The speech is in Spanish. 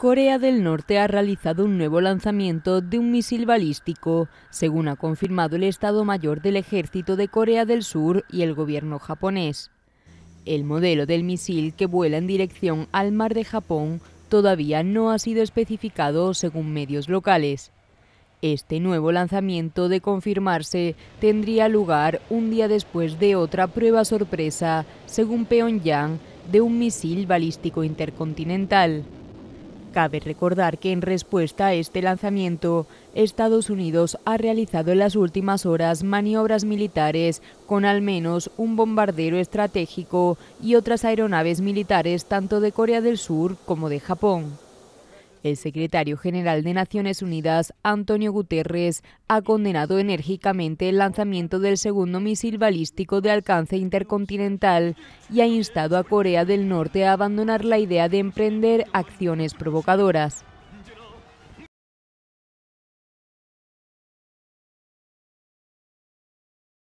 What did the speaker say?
Corea del Norte ha realizado un nuevo lanzamiento de un misil balístico, según ha confirmado el Estado Mayor del Ejército de Corea del Sur y el gobierno japonés. El modelo del misil que vuela en dirección al mar de Japón todavía no ha sido especificado según medios locales. Este nuevo lanzamiento, de confirmarse, tendría lugar un día después de otra prueba sorpresa, según Pyongyang, de un misil balístico intercontinental. Cabe recordar que en respuesta a este lanzamiento, Estados Unidos ha realizado en las últimas horas maniobras militares con al menos un bombardero estratégico y otras aeronaves militares tanto de Corea del Sur como de Japón. El secretario general de Naciones Unidas, Antonio Guterres, ha condenado enérgicamente el lanzamiento del segundo misil balístico de alcance intercontinental y ha instado a Corea del Norte a abandonar la idea de emprender acciones provocadoras.